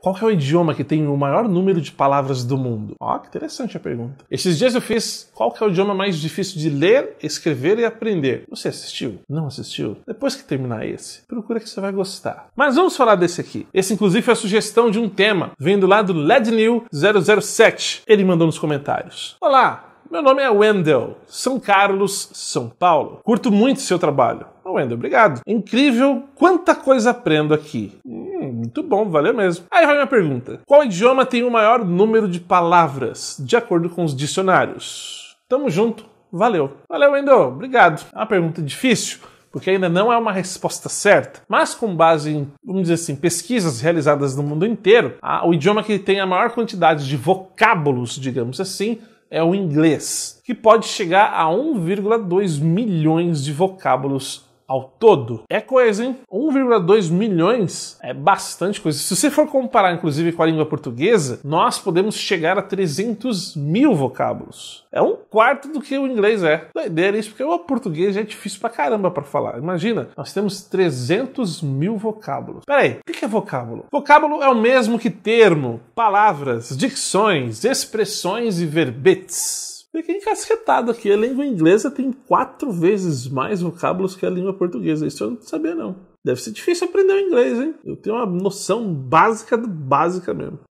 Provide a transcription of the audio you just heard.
Qual é o idioma que tem o maior número de palavras do mundo? Ó, oh, que interessante a pergunta. Esses dias eu fiz qual é o idioma mais difícil de ler, escrever e aprender. Você assistiu? Não assistiu? Depois que terminar esse, procura que você vai gostar. Mas vamos falar desse aqui. Esse inclusive foi é a sugestão de um tema, vindo lá do lednew 007. Ele mandou nos comentários. Olá, meu nome é Wendell, São Carlos, São Paulo. Curto muito seu trabalho. Oh, Wendell, obrigado. Incrível quanta coisa aprendo aqui. Muito bom, valeu mesmo. Aí vai minha pergunta: qual idioma tem o maior número de palavras, de acordo com os dicionários? Tamo junto, valeu. Valeu, Wendel, obrigado. É uma pergunta difícil porque ainda não é uma resposta certa. Mas com base em, vamos dizer assim, pesquisas realizadas no mundo inteiro, a, o idioma que tem a maior quantidade de vocábulos, digamos assim, é o inglês, que pode chegar a 1,2 milhões de vocábulos ao todo. É coisa, hein? 1,2 milhões é bastante coisa. Se você for comparar, inclusive, com a língua portuguesa, nós podemos chegar a 300 mil vocábulos. É um quarto do que o inglês é. Doideira isso, porque o português é difícil pra caramba pra falar. Imagina, nós temos 300 mil vocábulos. Peraí, o que é vocábulo? Vocábulo é o mesmo que termo, palavras, dicções, expressões e verbetes. Fiquei encasquetado aqui. A língua inglesa tem quatro vezes mais vocábulos que a língua portuguesa. Isso eu não sabia, não. Deve ser difícil aprender o inglês, hein? Eu tenho uma noção básica do básica mesmo.